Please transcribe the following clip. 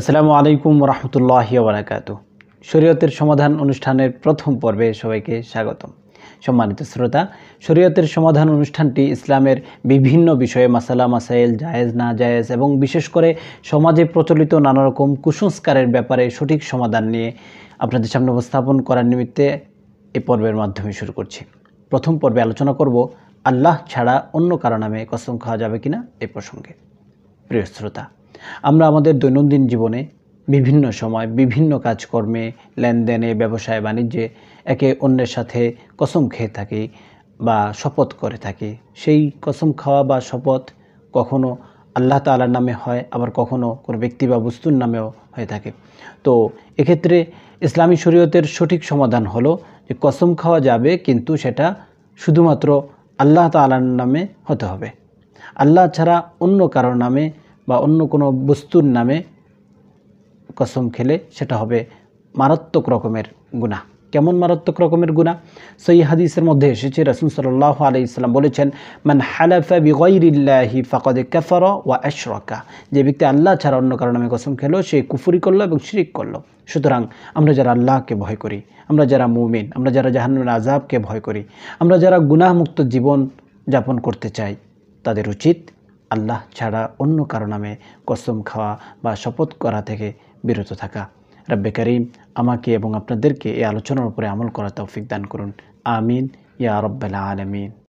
আসসালামু আলাইকুম রহমতুল্লাহ বারাকাত শরীয়তের সমাধান অনুষ্ঠানের প্রথম পর্বে সবাইকে স্বাগতম সম্মানিত শ্রোতা শরীয়তের সমাধান অনুষ্ঠানটি ইসলামের বিভিন্ন বিষয়ে মাসালা মাসাইল জায়েজ না জায়েজ এবং বিশেষ করে সমাজে প্রচলিত নানারকম কুসংস্কারের ব্যাপারে সঠিক সমাধান নিয়ে আপনাদের সামনে উপস্থাপন করার নিমিত্তে এ পর্বের মাধ্যমে শুরু করছি প্রথম পর্বে আলোচনা করব আল্লাহ ছাড়া অন্য কারো নামে কসম খাওয়া যাবে কিনা এ প্রসঙ্গে প্রিয় শ্রোতা আমরা আমাদের দৈনন্দিন জীবনে বিভিন্ন সময় বিভিন্ন কাজকর্মে লেনদেনে ব্যবসায় বাণিজ্যে একে অন্যের সাথে কসম খেয়ে থাকি বা শপথ করে থাকি সেই কসম খাওয়া বা শপথ কখনো আল্লাহ তালার নামে হয় আবার কখনো কোনো ব্যক্তি বা বস্তুর নামেও হয়ে থাকে তো এক্ষেত্রে ইসলামী শরীয়তের সঠিক সমাধান হলো যে কসম খাওয়া যাবে কিন্তু সেটা শুধুমাত্র আল্লাহ তালার নামে হতে হবে আল্লাহ ছাড়া অন্য কারোর নামে বা অন্য কোনো বস্তুর নামে কসম খেলে সেটা হবে মারাত্মক রকমের গুণা কেমন মারাত্মক রকমের গুণা সেই হাদিসের মধ্যে এসেছে রাসুল সাল্লাহ আলি ইসলাম বলেছেন মান হালাফা বিগৈরিল্লাহি ফাকদে কাফার ওয়া আশরকা যে ব্যক্তি আল্লাহ ছাড়া অন্য কারণ আমি কসম খেলো সে কুফুরি করলো এবং শিরিক করলো সুতরাং আমরা যারা আল্লাহকে ভয় করি আমরা যারা মুমিন আমরা যারা জাহানুল আজাবকে ভয় করি আমরা যারা গুনাহমুক্ত জীবন যাপন করতে চাই তাদের উচিত আল্লাহ ছাড়া অন্য কারো নামে কসম খাওয়া বা শপথ করা থেকে বিরত থাকা রব্বে করিম আমাকে এবং আপনাদেরকে এই আলোচনার উপরে আমল করা তৌফিক দান করুন আমিন ইয়া রব্বাল আলমিন